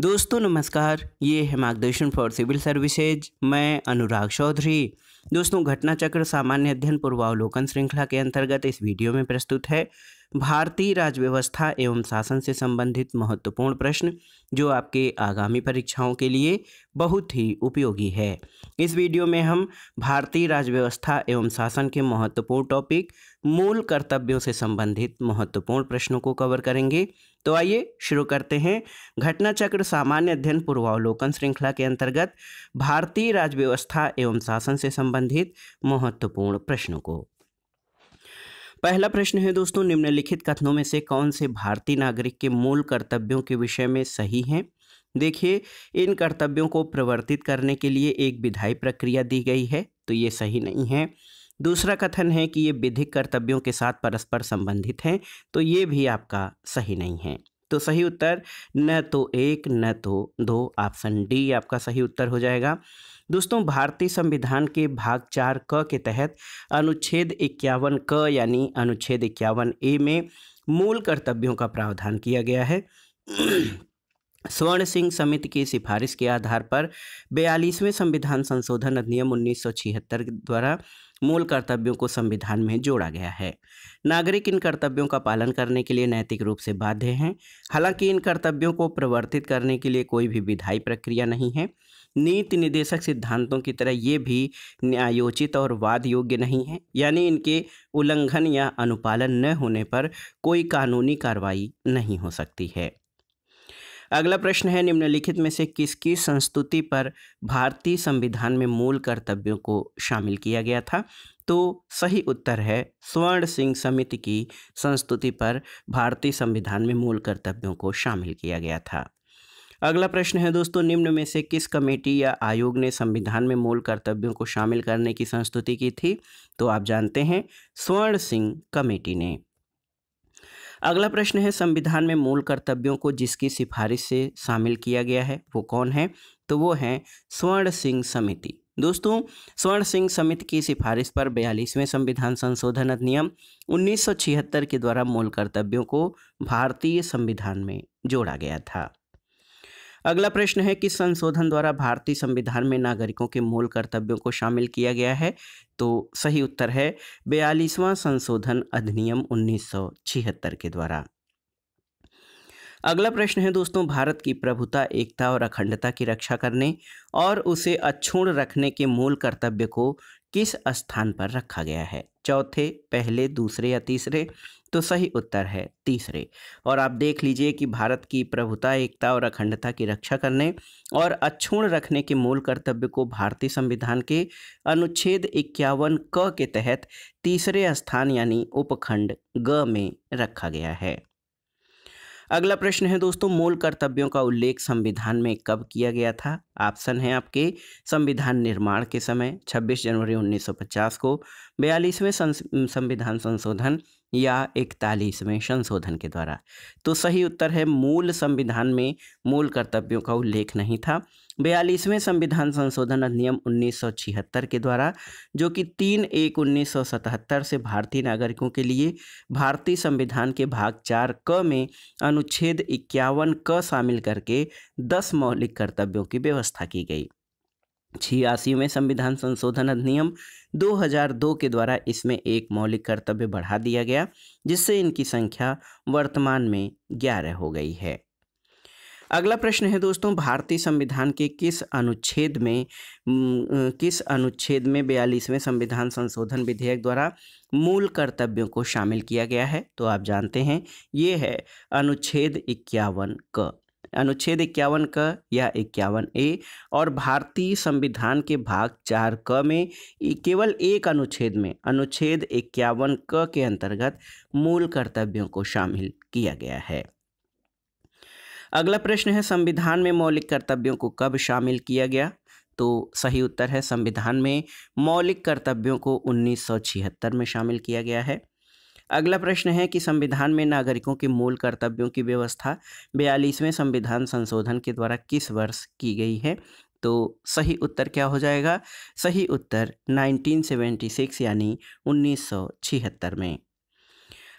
दोस्तों नमस्कार ये है मार्गदर्शन फॉर सिविल सर्विसेज मैं अनुराग चौधरी दोस्तों घटना चक्र सामान्य अध्ययन पूर्वावलोकन श्रृंखला के अंतर्गत इस वीडियो में प्रस्तुत है भारतीय राजव्यवस्था एवं शासन से संबंधित महत्वपूर्ण प्रश्न जो आपके आगामी परीक्षाओं के लिए बहुत ही उपयोगी है इस वीडियो में हम भारतीय राजव्यवस्था एवं शासन के महत्वपूर्ण टॉपिक मूल कर्तव्यों से संबंधित महत्वपूर्ण प्रश्नों को कवर करेंगे तो आइए शुरू करते हैं घटना चक्र सामान्य अध्ययन पूर्वावलोकन श्रृंखला के अंतर्गत भारतीय राजव्यवस्था एवं शासन से संबंधित महत्वपूर्ण प्रश्नों को पहला प्रश्न है दोस्तों निम्नलिखित कथनों में से कौन से भारतीय नागरिक के मूल कर्तव्यों के विषय में सही हैं देखिए इन कर्तव्यों को प्रवर्तित करने के लिए एक विधायी प्रक्रिया दी गई है तो ये सही नहीं है दूसरा कथन है कि ये विधिक कर्तव्यों के साथ परस्पर संबंधित हैं तो ये भी आपका सही नहीं है तो सही उत्तर न तो एक न तो दो ऑप्शन डी आपका सही उत्तर हो जाएगा दोस्तों भारतीय संविधान के भाग चार क के तहत अनुच्छेद इक्यावन क यानी अनुच्छेद इक्यावन ए में मूल कर्तव्यों का प्रावधान किया गया है स्वर्ण सिंह समिति की सिफारिश के आधार पर बयालीसवें संविधान संशोधन अधिनियम उन्नीस द्वारा मूल कर्तव्यों को संविधान में जोड़ा गया है नागरिक इन कर्तव्यों का पालन करने के लिए नैतिक रूप से बाध्य हैं हालांकि इन कर्तव्यों को प्रवर्तित करने के लिए कोई भी विधायी प्रक्रिया नहीं है नीति निदेशक सिद्धांतों की तरह ये भी न्यायोचित और वाद योग्य नहीं है यानी इनके उल्लंघन या अनुपालन न होने पर कोई कानूनी कार्रवाई नहीं हो सकती है अगला प्रश्न है निम्नलिखित में से किसकी संस्तुति पर भारतीय संविधान में मूल कर्तव्यों को शामिल किया गया था तो सही उत्तर है स्वर्ण सिंह समिति की संस्तुति पर भारतीय संविधान में मूल कर्तव्यों को शामिल किया गया था अगला प्रश्न है दोस्तों निम्न में से किस कमेटी या आयोग ने संविधान में मूल कर्तव्यों को शामिल करने की संस्तुति की थी तो आप जानते हैं स्वर्ण सिंह कमेटी ने अगला प्रश्न है संविधान में मूल कर्तव्यों को जिसकी सिफारिश से शामिल किया गया है वो कौन है तो वो है स्वर्ण सिंह समिति दोस्तों स्वर्ण सिंह समिति की सिफारिश पर बयालीसवें संविधान संशोधन अधिनियम 1976 के द्वारा मूल कर्तव्यों को भारतीय संविधान में जोड़ा गया था अगला प्रश्न है कि संशोधन द्वारा भारतीय संविधान में नागरिकों के मूल कर्तव्यों को शामिल किया गया है तो सही उत्तर है बयालीसवां संशोधन अधिनियम उन्नीस के द्वारा अगला प्रश्न है दोस्तों भारत की प्रभुता एकता और अखंडता की रक्षा करने और उसे अक्षुण रखने के मूल कर्तव्य को किस स्थान पर रखा गया है चौथे पहले दूसरे या तीसरे तो सही उत्तर है तीसरे और आप देख लीजिए कि भारत की प्रभुता एकता और अखंडता की रक्षा करने और अक्षुण रखने के मूल कर्तव्य को भारतीय संविधान के अनुच्छेद इक्यावन क के तहत तीसरे स्थान यानी उपखंड ग में रखा गया है अगला प्रश्न है दोस्तों मूल कर्तव्यों का उल्लेख संविधान में कब किया गया था ऑप्शन है आपके संविधान निर्माण के समय 26 जनवरी 1950 को बयालीसवें संविधान संशोधन या इकतालीसवें संशोधन के द्वारा तो सही उत्तर है मूल संविधान में मूल कर्तव्यों का उल्लेख नहीं था बयालीसवें संविधान संशोधन अधिनियम 1976 के द्वारा जो कि तीन एक उन्नीस से भारतीय नागरिकों के लिए भारतीय संविधान के भाग चार क में अनुच्छेद इक्यावन क शामिल करके दस मौलिक कर्तव्यों की व्यवस्था की गई छियासीवें संविधान संशोधन अधिनियम 2002 के द्वारा इसमें एक मौलिक कर्तव्य बढ़ा दिया गया जिससे इनकी संख्या वर्तमान में ग्यारह हो गई है अगला प्रश्न है दोस्तों भारतीय संविधान के किस अनुच्छेद में किस अनुच्छेद में बयालीसवें संविधान संशोधन विधेयक द्वारा मूल कर्तव्यों को शामिल किया गया है तो आप जानते हैं ये है अनुच्छेद इक्यावन क अनुच्छेद इक्यावन क या इक्यावन ए और भारतीय संविधान के भाग चार क में केवल एक अनुच्छेद में अनुच्छेद इक्यावन क के अंतर्गत मूल कर्तव्यों को शामिल किया गया है अगला प्रश्न है संविधान में मौलिक कर्तव्यों को कब शामिल किया गया तो सही उत्तर है संविधान में मौलिक कर्तव्यों को 1976 में शामिल किया गया है अगला प्रश्न है कि संविधान में नागरिकों के मूल कर्तव्यों की व्यवस्था बयालीसवें संविधान संशोधन के द्वारा किस वर्ष की गई है तो सही उत्तर क्या हो जाएगा सही उत्तर 1976 यानी 1976 में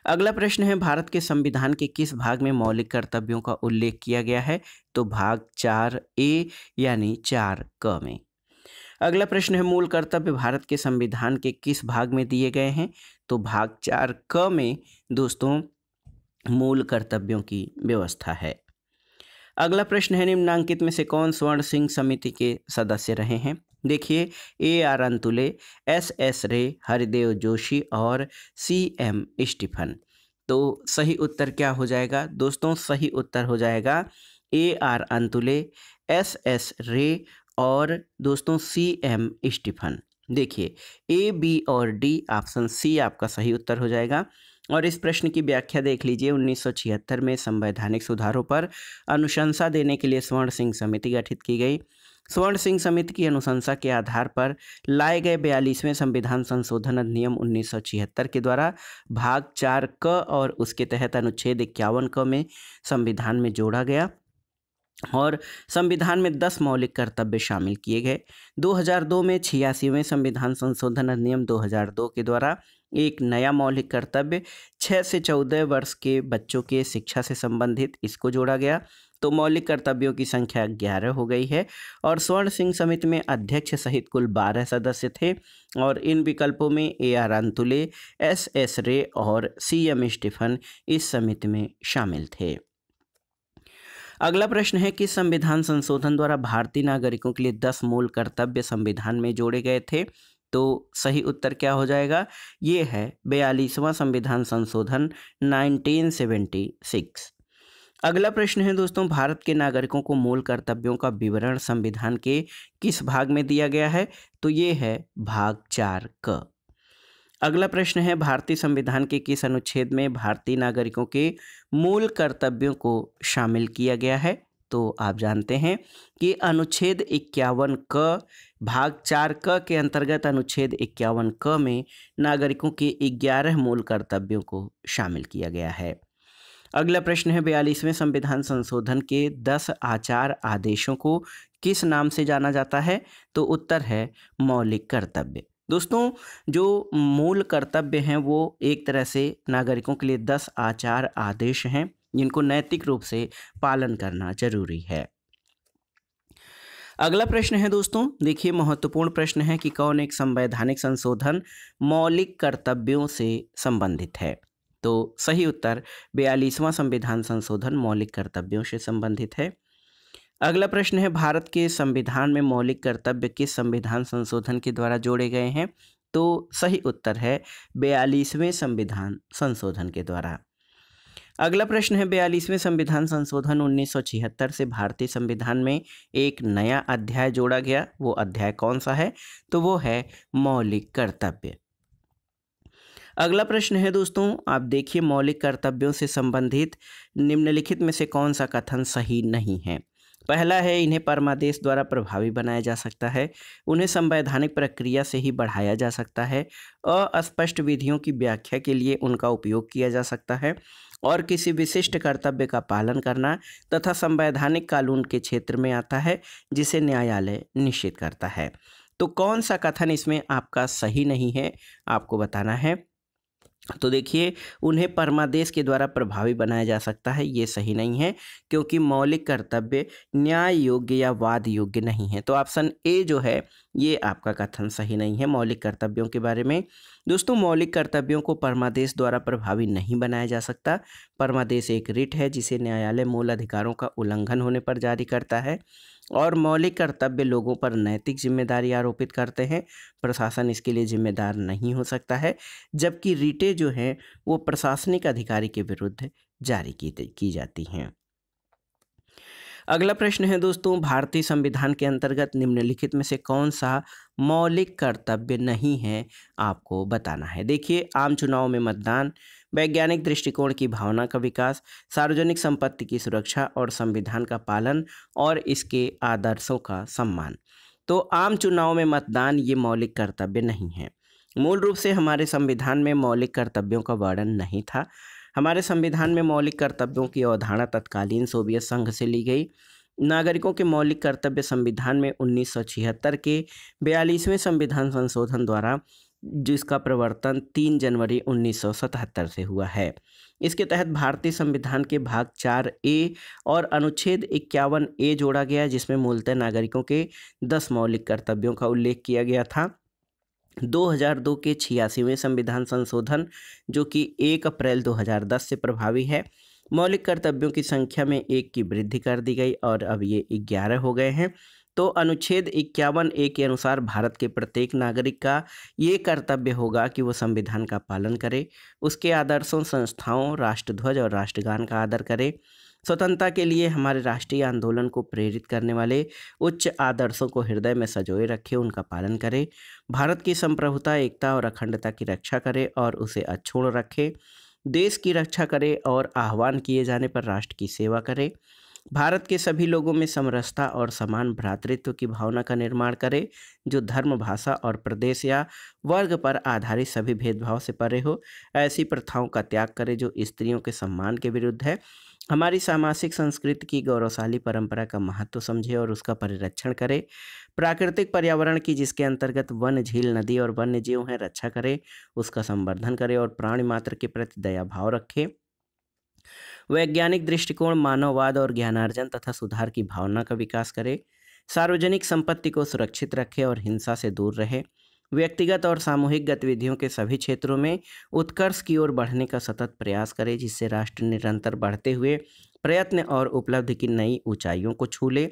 अगला प्रश्न है भारत के संविधान के किस भाग में मौलिक कर्तव्यों का उल्लेख किया गया है तो भाग चार ए यानी चार क में अगला प्रश्न है मूल कर्तव्य भारत के संविधान के किस भाग में दिए गए हैं तो भाग चार क में दोस्तों मूल कर्तव्यों की व्यवस्था है अगला प्रश्न है निम्नांकित में से कौन स्वर्ण सिंह समिति के सदस्य रहे हैं देखिए A R Antulay S S Ray Haridev Joshi और सी एम स्टीफन तो सही उत्तर क्या हो जाएगा दोस्तों सही उत्तर हो जाएगा A R Antulay S S Ray और दोस्तों सी एम स्टीफन देखिए ए बी और डी ऑप्शन सी आपका सही उत्तर हो जाएगा और इस प्रश्न की व्याख्या देख लीजिए 1976 में संवैधानिक सुधारों पर अनुशंसा देने के लिए स्वर्ण सिंह समिति गठित की गई स्वर्ण सिंह समिति की अनुशंसा के आधार पर लाए गए बयालीसवें संविधान संशोधन अधिनियम उन्नीस के द्वारा भाग चार क और उसके तहत अनुच्छेद इक्यावन क में संविधान में जोड़ा गया और संविधान में दस मौलिक कर्तव्य शामिल किए गए 2002 में छियासीवें संविधान संशोधन अधिनियम 2002 के द्वारा एक नया मौलिक कर्तव्य छः से चौदह वर्ष के बच्चों के शिक्षा से संबंधित इसको जोड़ा गया तो मौलिक कर्तव्यों की संख्या ग्यारह हो गई है और स्वर्ण सिंह समिति में अध्यक्ष सहित कुल बारह सदस्य थे और इन विकल्पों में A R Antulay S S Ray और सी एम स्टीफन इस समिति में शामिल थे अगला प्रश्न है कि संविधान संशोधन द्वारा भारतीय नागरिकों के लिए दस मूल कर्तव्य संविधान में जोड़े गए थे तो सही उत्तर क्या हो जाएगा ये है बयालीसवां संविधान संशोधन 1976 अगला प्रश्न है दोस्तों भारत के नागरिकों को मूल कर्तव्यों का विवरण संविधान के किस भाग में दिया गया है तो ये है भाग चार क अगला प्रश्न है भारतीय संविधान के किस अनुच्छेद में भारतीय नागरिकों के मूल कर्तव्यों को शामिल किया गया है तो आप जानते हैं कि अनुच्छेद इक्यावन क भाग चार क के अंतर्गत अनुच्छेद इक्यावन क में नागरिकों के ग्यारह मूल कर्तव्यों को शामिल किया गया है अगला प्रश्न है बयालीसवें संविधान संशोधन के दस आचार आदेशों को किस नाम से जाना जाता है तो उत्तर है मौलिक कर्तव्य दोस्तों जो मूल कर्तव्य हैं वो एक तरह से नागरिकों के लिए दस आचार आदेश हैं जिनको नैतिक रूप से पालन करना जरूरी है अगला प्रश्न है दोस्तों देखिए महत्वपूर्ण प्रश्न है कि कौन एक संवैधानिक संशोधन मौलिक कर्तव्यों से संबंधित है तो सही उत्तर बयालीसवां संविधान संशोधन मौलिक कर्तव्यों से संबंधित है अगला प्रश्न है भारत के संविधान में मौलिक कर्तव्य किस संविधान संशोधन के द्वारा जोड़े गए हैं तो सही उत्तर है बयालीसवें संविधान संशोधन के द्वारा अगला प्रश्न है बयालीसवें संविधान संशोधन 1976 से भारतीय संविधान में एक नया अध्याय जोड़ा गया वो अध्याय कौन सा है तो वो है मौलिक कर्तव्य अगला प्रश्न है दोस्तों आप देखिए मौलिक कर्तव्यों से संबंधित निम्नलिखित में से कौन सा कथन सही नहीं है पहला है इन्हें परमादेश द्वारा प्रभावी बनाया जा सकता है उन्हें संवैधानिक प्रक्रिया से ही बढ़ाया जा सकता है अस्पष्ट विधियों की व्याख्या के लिए उनका उपयोग किया जा सकता है और किसी विशिष्ट कर्तव्य का पालन करना तथा संवैधानिक कानून के क्षेत्र में आता है जिसे न्यायालय निश्चित करता है तो कौन सा कथन इसमें आपका सही नहीं है आपको बताना है तो देखिए उन्हें परमादेश के द्वारा प्रभावी बनाया जा सकता है ये सही नहीं है क्योंकि मौलिक कर्तव्य न्याय योग्य या वाद योग्य नहीं है तो ऑप्शन ए जो है ये आपका कथन सही नहीं है मौलिक कर्तव्यों के बारे में दोस्तों मौलिक कर्तव्यों को परमादेश द्वारा प्रभावी नहीं बनाया जा सकता परमादेश एक रिट है जिसे न्यायालय मूल अधिकारों का उल्लंघन होने पर जारी करता है और मौलिक कर्तव्य लोगों पर नैतिक जिम्मेदारी आरोपित करते हैं प्रशासन इसके लिए जिम्मेदार नहीं हो सकता है जबकि रिटे जो हैं वो प्रशासनिक अधिकारी के विरुद्ध जारी की, की जाती हैं अगला प्रश्न है दोस्तों भारतीय संविधान के अंतर्गत निम्नलिखित में से कौन सा मौलिक कर्तव्य नहीं है आपको बताना है देखिए आम चुनाव में मतदान वैज्ञानिक दृष्टिकोण की भावना का विकास सार्वजनिक संपत्ति की सुरक्षा और संविधान का पालन और इसके आदर्शों का सम्मान तो आम चुनाव में मतदान ये मौलिक कर्तव्य नहीं है मूल रूप से हमारे संविधान में मौलिक कर्तव्यों का वर्णन नहीं था हमारे संविधान में मौलिक कर्तव्यों की अवधारणा तत्कालीन सोवियत संघ से ली गई नागरिकों के मौलिक कर्तव्य संविधान में 1976 के बयालीसवें संविधान संशोधन द्वारा जिसका प्रवर्तन 3 जनवरी 1977 से हुआ है इसके तहत भारतीय संविधान के भाग चार ए और अनुच्छेद इक्यावन ए जोड़ा गया जिसमें मूलतः नागरिकों के दस मौलिक कर्तव्यों का उल्लेख किया गया था 2002 के छियासीवें संविधान संशोधन जो कि 1 अप्रैल 2010 से प्रभावी है मौलिक कर्तव्यों की संख्या में एक की वृद्धि कर दी गई और अब ये ग्यारह हो गए हैं तो अनुच्छेद इक्यावन ए के अनुसार भारत के प्रत्येक नागरिक का ये कर्तव्य होगा कि वो संविधान का पालन करे उसके आदर्शों संस्थाओं राष्ट्रध्वज और राष्ट्रगान का आदर करे स्वतंत्रता के लिए हमारे राष्ट्रीय आंदोलन को प्रेरित करने वाले उच्च आदर्शों को हृदय में सजोए रखे उनका पालन करें भारत की संप्रभुता एकता और अखंडता की रक्षा करें और उसे अक्षुण रखें देश की रक्षा करें और आह्वान किए जाने पर राष्ट्र की सेवा करें भारत के सभी लोगों में समरसता और समान भ्रातृत्व की भावना का निर्माण करे जो धर्म भाषा और प्रदेश या वर्ग पर आधारित सभी भेदभाव से परे हो ऐसी प्रथाओं का त्याग करे जो स्त्रियों के सम्मान के विरुद्ध है हमारी सामाजिक संस्कृति की गौरवशाली परंपरा का महत्व समझे और उसका परिरक्षण करे प्राकृतिक पर्यावरण की जिसके अंतर्गत वन झील नदी और वन्य जीव हैं रक्षा करे उसका संवर्धन करे और प्राणी मात्र के प्रति दया भाव रखें वैज्ञानिक दृष्टिकोण मानववाद और ज्ञानार्जन तथा सुधार की भावना का विकास करे सार्वजनिक संपत्ति को सुरक्षित रखे और हिंसा से दूर रहे व्यक्तिगत और सामूहिक गतिविधियों के सभी क्षेत्रों में उत्कर्ष की ओर बढ़ने का सतत प्रयास करें जिससे राष्ट्र निरंतर बढ़ते हुए प्रयत्न और उपलब्धि की नई ऊंचाइयों को छू लें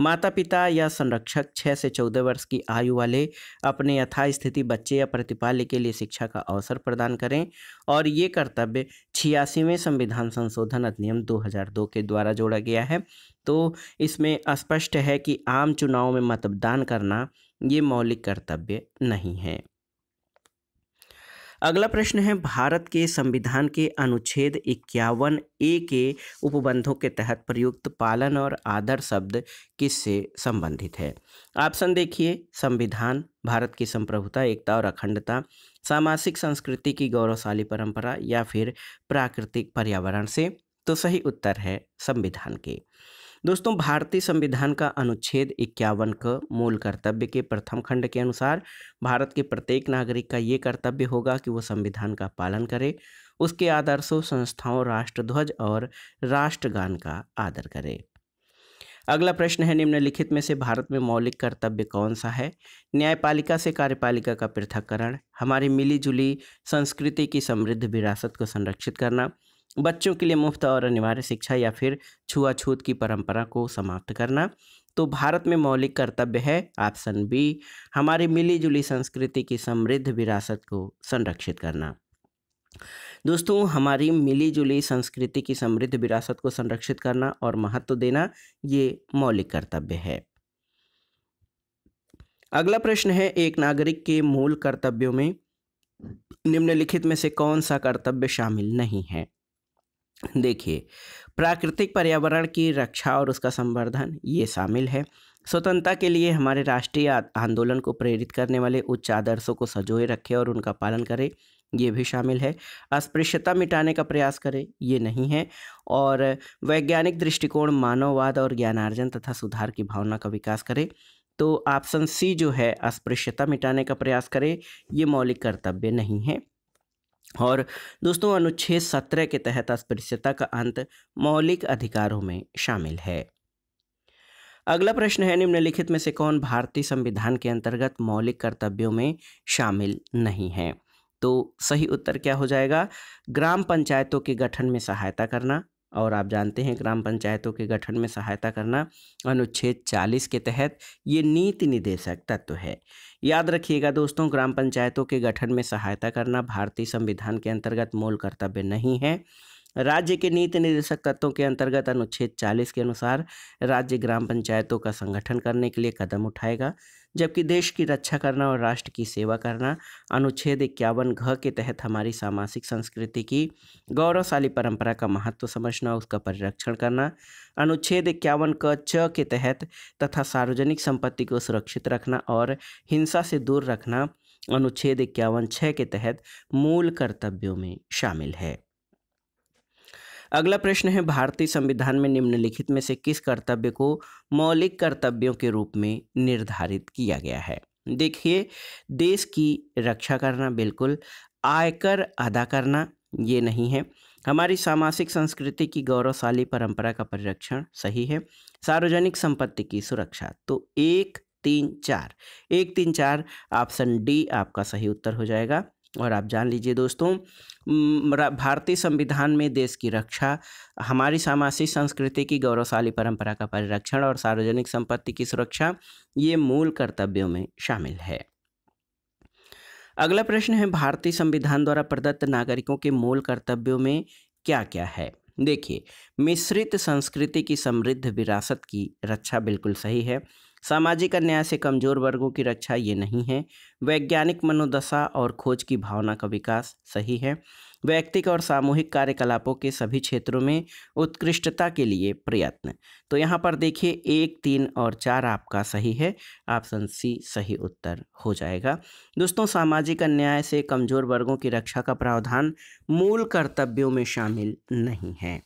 माता पिता या संरक्षक 6 से 14 वर्ष की आयु वाले अपने यथास्थिति बच्चे या प्रतिपाल्य के लिए शिक्षा का अवसर प्रदान करें और ये कर्तव्य छियासीवें संविधान संशोधन अधिनियम 2002 के द्वारा जोड़ा गया है तो इसमें स्पष्ट है कि आम चुनाव में मतदान करना ये मौलिक कर्तव्य नहीं है अगला प्रश्न है भारत के संविधान के अनुच्छेद इक्यावन ए के उपबंधों के तहत प्रयुक्त पालन और आदर शब्द किससे संबंधित है ऑप्शन देखिए संविधान भारत की संप्रभुता एकता और अखंडता सामाजिक संस्कृति की गौरवशाली परंपरा या फिर प्राकृतिक पर्यावरण से तो सही उत्तर है संविधान के दोस्तों भारतीय संविधान का अनुच्छेद इक्यावन का मूल कर्तव्य के प्रथम खंड के अनुसार भारत के प्रत्येक नागरिक का ये कर्तव्य होगा कि वो संविधान का पालन करे उसके आदर्शों संस्थाओं राष्ट्रध्वज और राष्ट्रगान का आदर करे अगला प्रश्न है निम्नलिखित में से भारत में मौलिक कर्तव्य कौन सा है न्यायपालिका से कार्यपालिका का पृथककरण हमारी मिलीजुली संस्कृति की समृद्ध विरासत को संरक्षित करना बच्चों के लिए मुफ्त और अनिवार्य शिक्षा या फिर छुआछूत की परंपरा को समाप्त करना तो भारत में मौलिक कर्तव्य है ऑप्शन बी हमारी मिलीजुली संस्कृति की समृद्ध विरासत को संरक्षित करना दोस्तों हमारी मिलीजुली संस्कृति की समृद्ध विरासत को संरक्षित करना और महत्व देना ये मौलिक कर्तव्य है अगला प्रश्न है एक नागरिक के मूल कर्तव्यों में निम्नलिखित में से कौन सा कर्तव्य शामिल नहीं है देखिए प्राकृतिक पर्यावरण की रक्षा और उसका संवर्धन ये शामिल है स्वतंत्रता के लिए हमारे राष्ट्रीय आंदोलन को प्रेरित करने वाले उच्च आदर्शों को सजोए रखें और उनका पालन करें ये भी शामिल है अस्पृश्यता मिटाने का प्रयास करें ये नहीं है और वैज्ञानिक दृष्टिकोण मानववाद और ज्ञानार्जन तथा सुधार की भावना का विकास करें तो ऑप्शन सी जो है अस्पृश्यता मिटाने का प्रयास करें ये मौलिक कर्तव्य नहीं है और दोस्तों अनुच्छेद सत्रह के तहत अस्पृश्यता का अंत मौलिक अधिकारों में शामिल है अगला प्रश्न है निम्नलिखित में से कौन भारतीय संविधान के अंतर्गत मौलिक कर्तव्यों में शामिल नहीं है तो सही उत्तर क्या हो जाएगा ग्राम पंचायतों के गठन में सहायता करना और आप जानते हैं ग्राम पंचायतों के गठन में सहायता करना अनुच्छेद 40 के तहत ये नीति निदेशक तत्व है याद रखिएगा दोस्तों ग्राम पंचायतों के गठन में सहायता करना भारतीय संविधान के अंतर्गत मूल कर्तव्य नहीं है राज्य के नीति निर्देशक तत्वों के अंतर्गत अनुच्छेद 40 के अनुसार राज्य ग्राम पंचायतों का संगठन करने के लिए कदम उठाएगा जबकि देश की रक्षा करना और राष्ट्र की सेवा करना अनुच्छेद इक्यावन घ के तहत हमारी सामाजिक संस्कृति की गौरवशाली परंपरा का महत्व समझना उसका परिरक्षण करना अनुच्छेद इक्यावन क च के तहत तथा सार्वजनिक संपत्ति को सुरक्षित रखना और हिंसा से दूर रखना अनुच्छेद इक्यावन छः के तहत मूल कर्तव्यों में शामिल है अगला प्रश्न है भारतीय संविधान में निम्नलिखित में से किस कर्तव्य को मौलिक कर्तव्यों के रूप में निर्धारित किया गया है देखिए देश की रक्षा करना बिल्कुल आयकर अदा करना ये नहीं है हमारी सामाजिक संस्कृति की गौरवशाली परंपरा का परिरक्षण सही है सार्वजनिक संपत्ति की सुरक्षा तो एक तीन चार एक तीन चार ऑप्शन डी आपका सही उत्तर हो जाएगा और आप जान लीजिए दोस्तों भारतीय संविधान में देश की रक्षा हमारी सामाजिक संस्कृति की गौरवशाली परंपरा का परिरक्षण और सार्वजनिक संपत्ति की सुरक्षा ये मूल कर्तव्यों में शामिल है अगला प्रश्न है भारतीय संविधान द्वारा प्रदत्त नागरिकों के मूल कर्तव्यों में क्या क्या है देखिए मिश्रित संस्कृति की समृद्ध विरासत की रक्षा बिल्कुल सही है सामाजिक अन्याय से कमजोर वर्गों की रक्षा ये नहीं है वैज्ञानिक मनोदशा और खोज की भावना का विकास सही है व्यक्तिक और सामूहिक कार्यकलापों के सभी क्षेत्रों में उत्कृष्टता के लिए प्रयत्न तो यहाँ पर देखिए एक तीन और चार आपका सही है ऑप्शन सी सही उत्तर हो जाएगा दोस्तों सामाजिक अन्याय से कमजोर वर्गों की रक्षा का प्रावधान मूल कर्तव्यों में शामिल नहीं है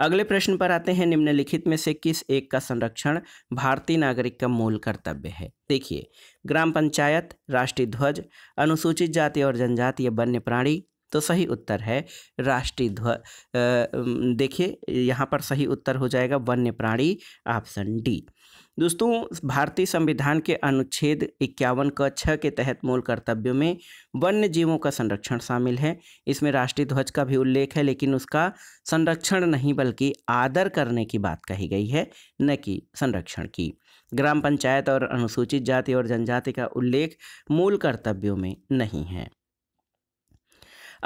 अगले प्रश्न पर आते हैं निम्नलिखित में से किस एक का संरक्षण भारतीय नागरिक का मूल कर्तव्य है देखिए ग्राम पंचायत राष्ट्रीय ध्वज अनुसूचित जाति और जनजातीय वन्य प्राणी तो सही उत्तर है राष्ट्रीय ध्वज देखिए यहाँ पर सही उत्तर हो जाएगा वन्य प्राणी ऑप्शन डी दोस्तों भारतीय संविधान के अनुच्छेद इक्यावन क छः के तहत मूल कर्तव्यों में वन्य जीवों का संरक्षण शामिल है इसमें राष्ट्रीय ध्वज का भी उल्लेख है लेकिन उसका संरक्षण नहीं बल्कि आदर करने की बात कही गई है न कि संरक्षण की ग्राम पंचायत और अनुसूचित जाति और जनजाति का उल्लेख मूल कर्तव्यों में नहीं है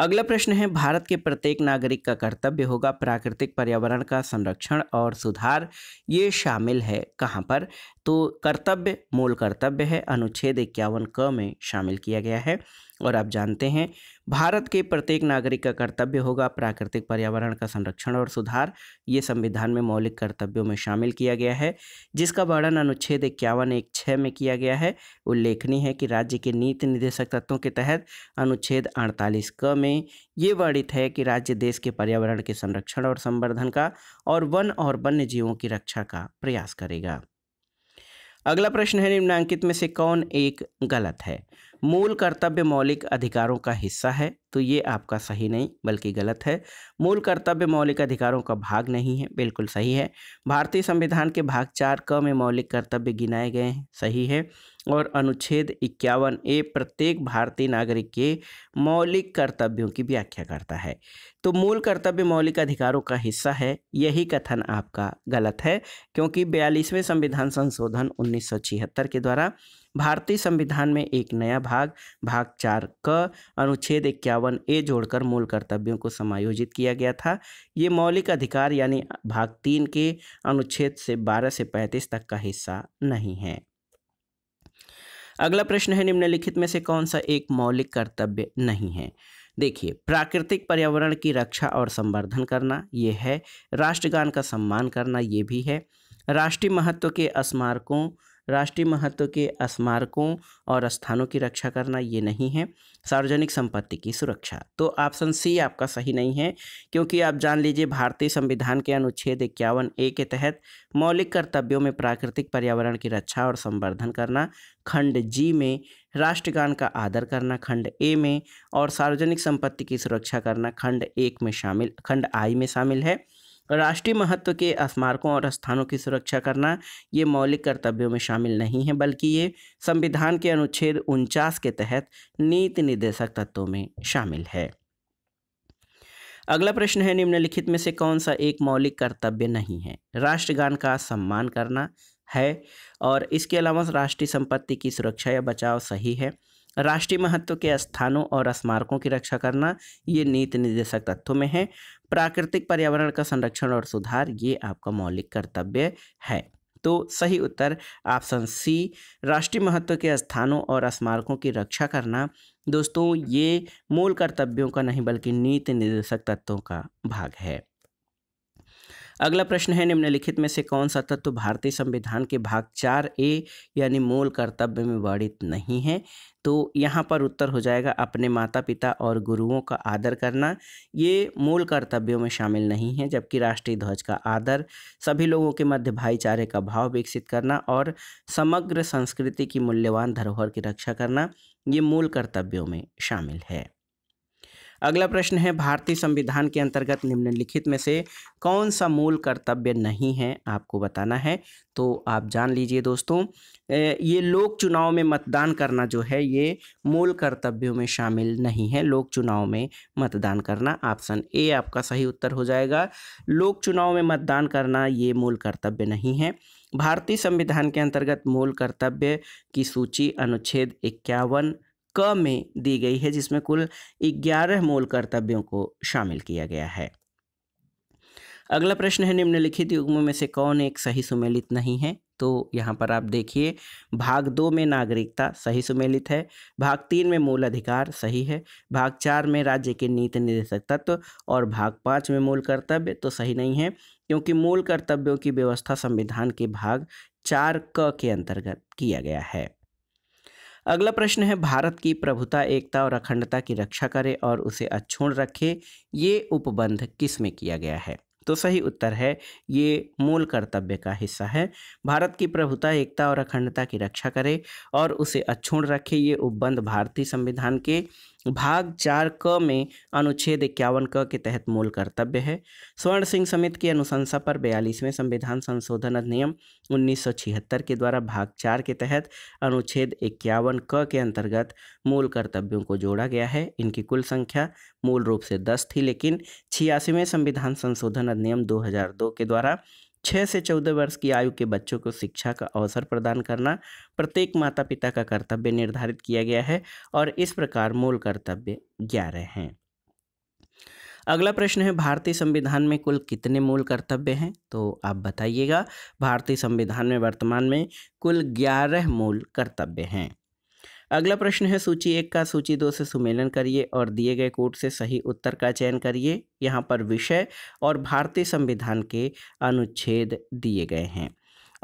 अगला प्रश्न है भारत के प्रत्येक नागरिक का कर्तव्य होगा प्राकृतिक पर्यावरण का संरक्षण और सुधार ये शामिल है कहाँ पर तो कर्तव्य मूल कर्तव्य है अनुच्छेद इक्यावन क में शामिल किया गया है और आप जानते हैं भारत के प्रत्येक नागरिक का कर्तव्य होगा प्राकृतिक पर्यावरण का संरक्षण और सुधार ये संविधान में मौलिक कर्तव्यों में शामिल किया गया है जिसका वर्णन अनुच्छेद इक्यावन एक छः में किया गया है उल्लेखनीय है कि राज्य के नीति निदेशक तत्वों के तहत अनुच्छेद अड़तालीस क में ये वर्णित है कि राज्य देश के पर्यावरण के संरक्षण और संवर्धन का और वन और वन्य जीवों की रक्षा का प्रयास करेगा अगला प्रश्न है निम्नांकित में से कौन एक गलत है मूल कर्तव्य मौलिक अधिकारों का हिस्सा है तो ये आपका सही नहीं बल्कि गलत है मूल कर्तव्य मौलिक अधिकारों का भाग नहीं है बिल्कुल सही है भारतीय संविधान के भाग चार क में मौलिक कर्तव्य गिनाए गए हैं सही है और अनुच्छेद इक्यावन ए प्रत्येक भारतीय नागरिक के मौलिक कर्तव्यों की व्याख्या करता है तो मूल कर्तव्य मौलिक अधिकारों का हिस्सा है यही कथन आपका गलत है क्योंकि बयालीसवें संविधान संशोधन उन्नीस के द्वारा भारतीय संविधान में एक नया भाग भाग चार क अनुच्छेद इक्यावन ए जोड़कर मूल कर्तव्यों को समायोजित किया गया था ये मौलिक अधिकार यानी भाग तीन के अनुच्छेद से बारह से पैंतीस तक का हिस्सा नहीं है अगला प्रश्न है निम्नलिखित में से कौन सा एक मौलिक कर्तव्य नहीं है देखिए प्राकृतिक पर्यावरण की रक्षा और संवर्धन करना ये है राष्ट्रगान का सम्मान करना ये भी है राष्ट्रीय महत्व के स्मारकों राष्ट्रीय महत्व के स्मारकों और स्थानों की रक्षा करना ये नहीं है सार्वजनिक संपत्ति की सुरक्षा तो ऑप्शन सी आपका सही नहीं है क्योंकि आप जान लीजिए भारतीय संविधान के अनुच्छेद इक्यावन ए के तहत मौलिक कर्तव्यों में प्राकृतिक पर्यावरण की रक्षा और संवर्धन करना खंड जी में राष्ट्रगान का आदर करना खंड ए में और सार्वजनिक संपत्ति की सुरक्षा करना खंड एक में शामिल खंड आई में शामिल है राष्ट्रीय महत्व के स्मारकों और स्थानों की सुरक्षा करना ये मौलिक कर्तव्यों में शामिल नहीं है बल्कि ये संविधान के अनुच्छेद उनचास के तहत नीति निर्देशक तत्वों में शामिल है अगला प्रश्न है निम्नलिखित में से कौन सा एक मौलिक कर्तव्य नहीं है राष्ट्रगान का सम्मान करना है और इसके अलावा राष्ट्रीय संपत्ति की सुरक्षा या बचाव सही है राष्ट्रीय महत्व के स्थानों और स्मारकों की रक्षा करना ये नीति निर्देशक तत्वों में है प्राकृतिक पर्यावरण का संरक्षण और सुधार ये आपका मौलिक कर्तव्य है तो सही उत्तर ऑप्शन सी राष्ट्रीय महत्व के स्थानों और स्मारकों की रक्षा करना दोस्तों ये मूल कर्तव्यों का नहीं बल्कि नीति निर्देशक तत्वों का भाग है अगला प्रश्न है निम्नलिखित में से कौन सा तत्व तो भारतीय संविधान के भाग चार ए यानी मूल कर्तव्य में वर्णित नहीं है तो यहाँ पर उत्तर हो जाएगा अपने माता पिता और गुरुओं का आदर करना ये मूल कर्तव्यों में शामिल नहीं है जबकि राष्ट्रीय ध्वज का आदर सभी लोगों के मध्य भाईचारे का भाव विकसित करना और समग्र संस्कृति की मूल्यवान धरोहर की रक्षा करना ये मूल कर्तव्यों में शामिल है अगला प्रश्न है भारतीय संविधान के अंतर्गत निम्नलिखित में से कौन सा मूल कर्तव्य नहीं है आपको बताना है तो आप जान लीजिए दोस्तों ये लोक चुनाव में मतदान करना जो है ये मूल कर्तव्यों में शामिल नहीं है लोक चुनाव में मतदान करना ऑप्शन ए आपका सही उत्तर हो जाएगा लोक चुनाव में मतदान करना ये मूल कर्तव्य नहीं है भारतीय संविधान के अंतर्गत मूल कर्तव्य की सूची अनुच्छेद इक्यावन क में दी गई है जिसमें कुल 11 मूल कर्तव्यों को शामिल किया गया है अगला प्रश्न है निम्नलिखित युग्मों में से कौन एक सही सुमेलित नहीं है तो यहाँ पर आप देखिए भाग दो में नागरिकता सही सुमेलित है भाग तीन में मूल अधिकार सही है भाग चार में राज्य के नीति निर्देशक तत्व और भाग पाँच में मूल कर्तव्य तो सही नहीं है क्योंकि मूल कर्तव्यों की व्यवस्था संविधान के भाग चार क के अंतर्गत किया गया है अगला प्रश्न है भारत की प्रभुता एकता और अखंडता की रक्षा करे और उसे अक्षुण रखे ये उपबंध किस में किया गया है तो सही उत्तर है ये मूल कर्तव्य का हिस्सा है भारत की प्रभुता एकता और अखंडता की रक्षा करे और उसे अक्षुण रखे ये उपबंध भारतीय संविधान के भाग चार क में अनुच्छेद इक्यावन क के तहत मूल कर्तव्य है स्वर्ण सिंह समिति की अनुशंसा पर बयालीसवें संविधान संशोधन अधिनियम 1976 के द्वारा भाग चार के तहत अनुच्छेद इक्यावन क के अंतर्गत मूल कर्तव्यों को जोड़ा गया है इनकी कुल संख्या मूल रूप से दस थी लेकिन छियासीवें संविधान संशोधन अधिनियम 2002 के द्वारा छः से चौदह वर्ष की आयु के बच्चों को शिक्षा का अवसर प्रदान करना प्रत्येक माता पिता का कर्तव्य निर्धारित किया गया है और इस प्रकार मूल कर्तव्य ग्यारह हैं अगला प्रश्न है भारतीय संविधान में कुल कितने मूल कर्तव्य हैं तो आप बताइएगा भारतीय संविधान में वर्तमान में कुल ग्यारह मूल कर्तव्य हैं अगला प्रश्न है सूची एक का सूची दो से सुमेलन करिए और दिए गए कोट से सही उत्तर का चयन करिए यहाँ पर विषय और भारतीय संविधान के अनुच्छेद दिए गए हैं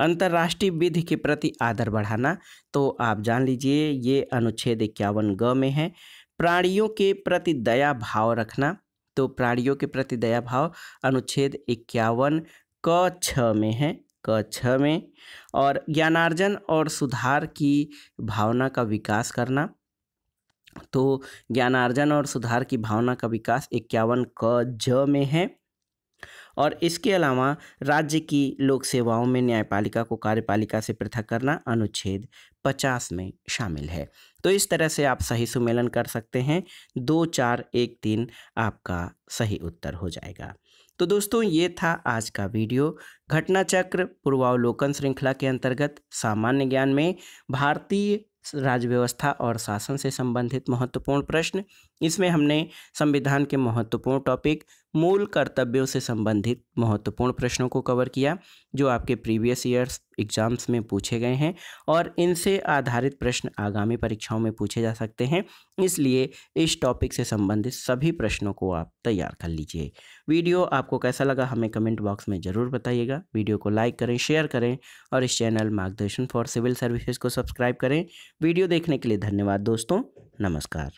अंतर्राष्ट्रीय विधि के प्रति आदर बढ़ाना तो आप जान लीजिए ये अनुच्छेद इक्यावन ग में है प्राणियों के प्रति दया भाव रखना तो प्राणियों के प्रति दया भाव अनुच्छेद इक्यावन क छ में है कक्षा में और ज्ञानार्जन और सुधार की भावना का विकास करना तो ज्ञानार्जन और सुधार की भावना का विकास इक्यावन क ज में है और इसके अलावा राज्य की लोक सेवाओं में न्यायपालिका को कार्यपालिका से पृथक करना अनुच्छेद पचास में शामिल है तो इस तरह से आप सही सुमेलन कर सकते हैं दो चार एक तीन आपका सही उत्तर हो जाएगा तो दोस्तों ये था आज का वीडियो घटना चक्र पूर्वावलोकन श्रृंखला के अंतर्गत सामान्य ज्ञान में भारतीय राज्य व्यवस्था और शासन से संबंधित महत्वपूर्ण प्रश्न इसमें हमने संविधान के महत्वपूर्ण टॉपिक मूल कर्तव्यों से संबंधित महत्वपूर्ण प्रश्नों को कवर किया जो आपके प्रीवियस ईयर्स एग्जाम्स में पूछे गए हैं और इनसे आधारित प्रश्न आगामी परीक्षाओं में पूछे जा सकते हैं इसलिए इस टॉपिक से संबंधित सभी प्रश्नों को आप तैयार कर लीजिए वीडियो आपको कैसा लगा हमें कमेंट बॉक्स में ज़रूर बताइएगा वीडियो को लाइक करें शेयर करें और इस channel Margdarshan for civil services को सब्सक्राइब करें वीडियो देखने के लिए धन्यवाद दोस्तों नमस्कार